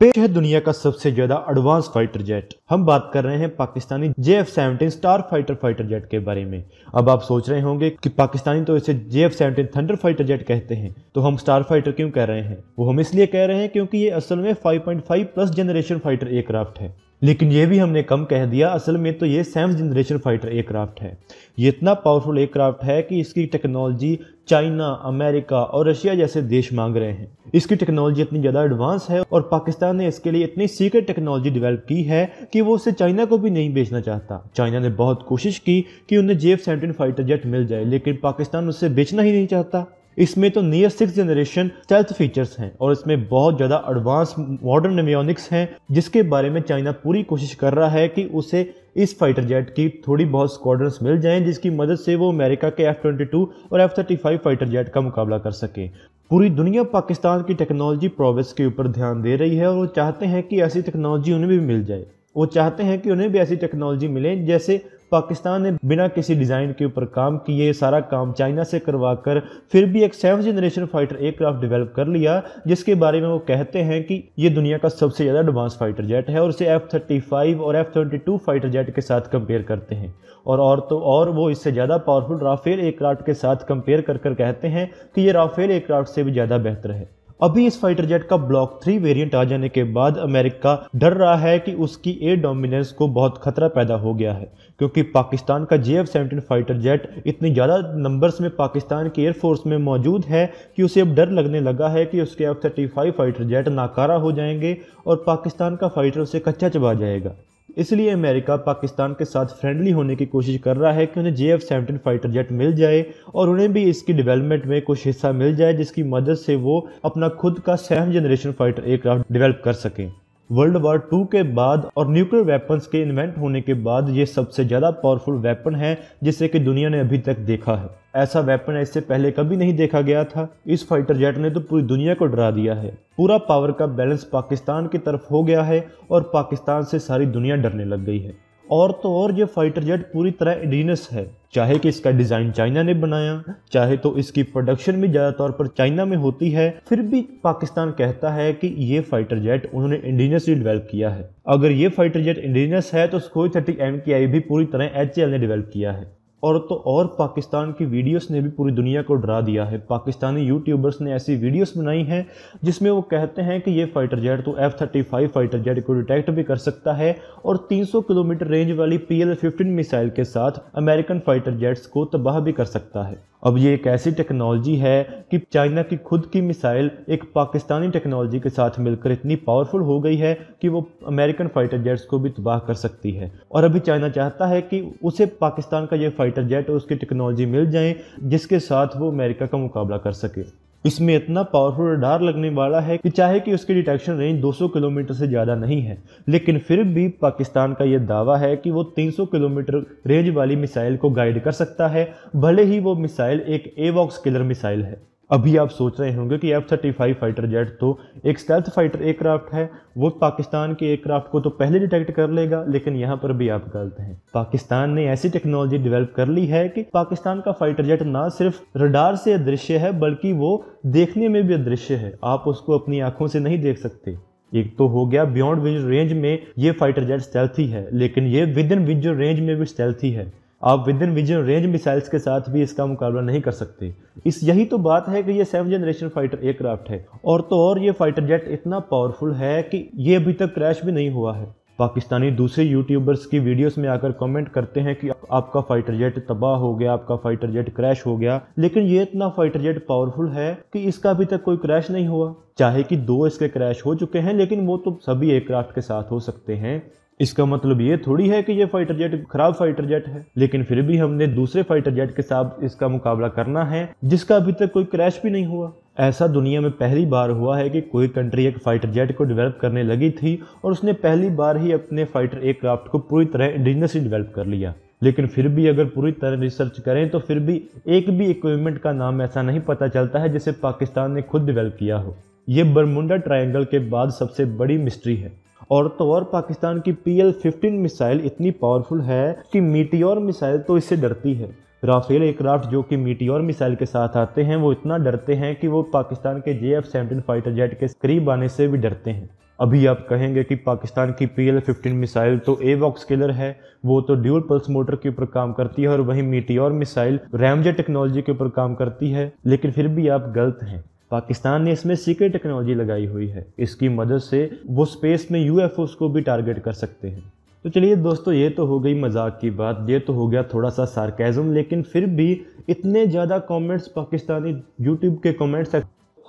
पेश है दुनिया का सबसे ज्यादा एडवांस फाइटर जेट हम बात कर रहे हैं Pakistani J F seventeen star fighter fighter jet के बारे में अब आप सोच रहे होंगे कि पाकिस्तानी तो इसे J F seventeen thunder fighter jet कहते हैं तो हम स्टार फाइटर क्यों कह रहे हैं वो हम इसलिए कह रहे हैं क्योंकि ये असल में 5.5 प्लस जनरेशन फाइटर एयरक्राफ्ट है लेकिन ये भी हमने कम कह दिया असल में तो ये सेवन जनरेशन फाइटर एयरक्राफ्ट है ये इतना पावरफुल एयरक्राफ्ट है कि इसकी टेक्नोलॉजी चाइना अमेरिका और रशिया जैसे देश मांग रहे हैं इसकी टेक्नोलॉजी इतनी ज़्यादा एडवांस है और पाकिस्तान ने इसके लिए इतनी सीक्रेट टेक्नोलॉजी डेवलप की है कि वो उसे चाइना को भी नहीं बेचना चाहता चाइना ने बहुत कोशिश की कि उन्हें जेफ सेंटिन फाइटर जेट मिल जाए लेकिन पाकिस्तान उससे बेचना ही नहीं चाहता इसमें तो near six generation stealth features हैं और इसमें बहुत ज़्यादा एडवांस मॉडर्न निम्योनिक्स हैं जिसके बारे में चाइना पूरी कोशिश कर रहा है कि उसे इस फाइटर जेट की थोड़ी बहुत स्क्वाड्रंस मिल जाएं जिसकी मदद से वो अमेरिका के एफ ट्वेंटी टू और F thirty five fighter jet का मुकाबला कर सके पूरी दुनिया पाकिस्तान की टेक्नोलॉजी प्रोग्रेस के ऊपर ध्यान दे रही है और वो चाहते हैं कि ऐसी टेक्नोलॉजी उन्हें भी मिल जाए वो चाहते हैं कि उन्हें भी ऐसी टेक्नोलॉजी मिले जैसे पाकिस्तान ने बिना किसी डिज़ाइन के ऊपर काम किए सारा काम चाइना से करवा कर फिर भी एक seven generation fighter aircraft develop कर लिया जिसके बारे में वो कहते हैं कि ये दुनिया का सबसे ज़्यादा एडवांस फाइटर जेट है और इसे एफ थर्टी फाइव और F twenty two fighter jet के साथ कंपेयर करते हैं और और तो और वो इससे ज़्यादा पावरफुल राफेल एयरक्राफ्ट के साथ कंपेयर कर कर कहते हैं कि ये राफेल एयरक्राफ्ट से भी ज़्यादा बेहतर है अभी इस फाइटर जेट का ब्लॉक थ्री वेरिएंट आ जाने के बाद अमेरिका डर रहा है कि उसकी एयर डोमिनेंस को बहुत खतरा पैदा हो गया है क्योंकि पाकिस्तान का J F seventeen fighter jet इतनी ज़्यादा नंबर्स में पाकिस्तान के एयरफोर्स में मौजूद है कि उसे अब डर लगने लगा है कि उसके F thirty five fighter jet नाकारा हो जाएंगे और पाकिस्तान का फाइटर उसे कच्चा चबा जाएगा इसलिए अमेरिका पाकिस्तान के साथ फ्रेंडली होने की कोशिश कर रहा है कि उन्हें J F seventeen fighter jet मिल जाए और उन्हें भी इसकी डेवलपमेंट में कुछ हिस्सा मिल जाए जिसकी मदद से वो अपना खुद का seven generation fighter aircraft develop कर सकें वर्ल्ड वार टू के बाद और न्यूक्लियर वेपन्स के इन्वेंट होने के बाद ये सबसे ज़्यादा पावरफुल वेपन है जिसे कि दुनिया ने अभी तक देखा है ऐसा वेपन इससे पहले कभी नहीं देखा गया था इस फाइटर जेट ने तो पूरी दुनिया को डरा दिया है पूरा पावर का बैलेंस पाकिस्तान की तरफ हो गया है और पाकिस्तान से सारी दुनिया डरने लग गई है और तो और ये फाइटर जेट पूरी तरह इंडीनस है चाहे कि इसका डिज़ाइन चाइना ने बनाया चाहे तो इसकी प्रोडक्शन भी ज़्यादा तौर पर चाइना में होती है फिर भी पाकिस्तान कहता है कि ये फाइटर जेट उन्होंने इंडीनियसली डेवलप किया है अगर ये फाइटर जेट इंडीनियस है तो स्कोई थर्टी एम की आई भी पूरी तरह एच ने डेवलप किया है और तो और पाकिस्तान की वीडियोस ने भी पूरी दुनिया को डरा दिया है पाकिस्तानी यूट्यूबर्स ने ऐसी वीडियोस बनाई हैं जिसमें वो कहते हैं कि ये फाइटर जेट तो F thirty five fighter jet को डिटेक्ट भी कर सकता है और 300 किलोमीटर रेंज वाली पी एल फिफ्टीन मिसाइल के साथ अमेरिकन फाइटर जेट्स को तबाह भी कर सकता है अब ये एक ऐसी टेक्नोलॉजी है कि चाइना की खुद की मिसाइल एक पाकिस्तानी टेक्नोलॉजी के साथ मिलकर इतनी पावरफुल हो गई है कि वो अमेरिकन फाइटर जेट्स को भी तबाह कर सकती है और अभी चाइना चाहता है कि उसे पाकिस्तान का ये फाइटर जेट और उसकी टेक्नोलॉजी मिल जाए जिसके साथ वो अमेरिका का मुकाबला कर सके इसमें इतना पावरफुल रडार लगने वाला है कि चाहे कि उसकी डिटेक्शन रेंज 200 किलोमीटर से ज़्यादा नहीं है लेकिन फिर भी पाकिस्तान का यह दावा है कि वो 300 किलोमीटर रेंज वाली मिसाइल को गाइड कर सकता है भले ही वो मिसाइल एक एवॉक्स किलर मिसाइल है अभी आप सोच रहे होंगे कि F thirty five fighter jet तो एक स्टेल्थ फाइटर एयरक्राफ्ट है वो पाकिस्तान के एयरक्राफ्ट को तो पहले डिटेक्ट कर लेगा लेकिन यहाँ पर भी आप गलत हैं पाकिस्तान ने ऐसी टेक्नोलॉजी डेवलप कर ली है कि पाकिस्तान का फाइटर जेट ना सिर्फ रडार से अदृश्य है बल्कि वो देखने में भी अदृश्य है आप उसको अपनी आंखों से नहीं देख सकते एक तो हो गया बियॉन्ड विजुअल रेंज में ये फाइटर जेट स्टेल्थी है लेकिन ये विद इन विजुअल रेंज में भी स्टेल्थी है आप within vision range missiles के साथ भी इसका मुकाबला नहीं कर सकते इस यही तो बात है कि ये सेवन जनरेशन फाइटर एयरक्राफ्ट है और तो और ये फाइटर जेट इतना पावरफुल है कि ये अभी तक क्रैश भी नहीं हुआ है पाकिस्तानी दूसरे यूट्यूबर्स की वीडियोस में आकर कमेंट करते हैं कि आपका फाइटर जेट तबाह हो गया आपका फाइटर जेट क्रैश हो गया लेकिन ये इतना फाइटर जेट पावरफुल है कि इसका अभी तक कोई क्रैश नहीं हुआ चाहे कि दो इसके क्रैश हो चुके हैं लेकिन वो तो सभी एयरक्राफ्ट के साथ हो सकते हैं इसका मतलब ये थोड़ी है कि ये फाइटर जेट खराब फाइटर जेट है लेकिन फिर भी हमने दूसरे फाइटर जेट के साथ इसका मुकाबला करना है जिसका अभी तक कोई क्रैश भी नहीं हुआ ऐसा दुनिया में पहली बार हुआ है कि कोई कंट्री एक फाइटर जेट को डेवलप करने लगी थी और उसने पहली बार ही अपने फाइटर एयरक्राफ्ट को पूरी तरह इंडिजनसली डेवलप कर लिया लेकिन फिर भी अगर पूरी तरह रिसर्च करें तो फिर भी एक भी इक्विपमेंट का नाम ऐसा नहीं पता चलता है जिसे पाकिस्तान ने खुद डेवलप किया हो ये बरमुंडा ट्रायंगल के बाद सबसे बड़ी मिस्ट्री है और तो और पाकिस्तान की पी एल फिफ्टीन मिसाइल इतनी पावरफुल है कि मीटियोर मिसाइल तो इससे डरती है राफेल एयरक्राफ्ट जो कि मीटियोर मिसाइल के साथ आते हैं वो इतना डरते हैं कि वो पाकिस्तान के J F seventeen fighter jet के करीब आने से भी डरते हैं अभी आप कहेंगे कि पाकिस्तान की पी एल फिफ्टीन मिसाइल तो ए वॉक्स किलर है वो तो ड्यूल पल्स मोटर के ऊपर काम करती है और वहीं मीटियोर मिसाइल रैमजे टेक्नोलॉजी के ऊपर काम करती है लेकिन फिर भी आप गलत हैं पाकिस्तान ने इसमें सीक्रेट टेक्नोलॉजी लगाई हुई है इसकी मदद से वो स्पेस में यू को भी टारगेट कर सकते हैं तो चलिए दोस्तों ये तो हो गई मजाक की बात ये तो हो गया थोड़ा सा सार्केज़म लेकिन फिर भी इतने ज़्यादा कमेंट्स पाकिस्तानी यूट्यूब के कमेंट्स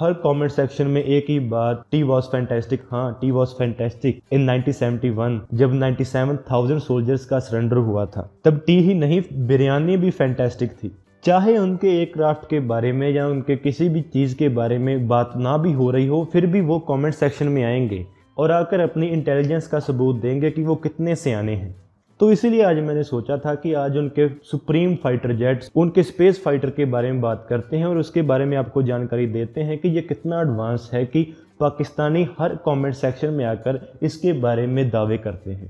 हर कमेंट सेक्शन में एक ही बात टी वॉज फैंटेस्टिक हाँ टी वॉज फैंटेस्टिक इन 1971 जब 97,000 सोल्जर्स का सरेंडर हुआ था तब टी ही नहीं बिरयानी भी फैंटेस्टिक थी चाहे उनके एक क्राफ्ट के बारे में या उनके किसी भी चीज़ के बारे में बात ना भी हो रही हो फिर भी वो कमेंट सेक्शन में आएंगे और आकर अपनी इंटेलिजेंस का सबूत देंगे कि वो कितने सियाने हैं तो इसीलिए आज मैंने सोचा था कि आज उनके सुप्रीम फाइटर जेट्स उनके स्पेस फाइटर के बारे में बात करते हैं और उसके बारे में आपको जानकारी देते हैं कि ये कितना एडवांस है कि पाकिस्तानी हर कमेंट सेक्शन में आकर इसके बारे में दावे करते हैं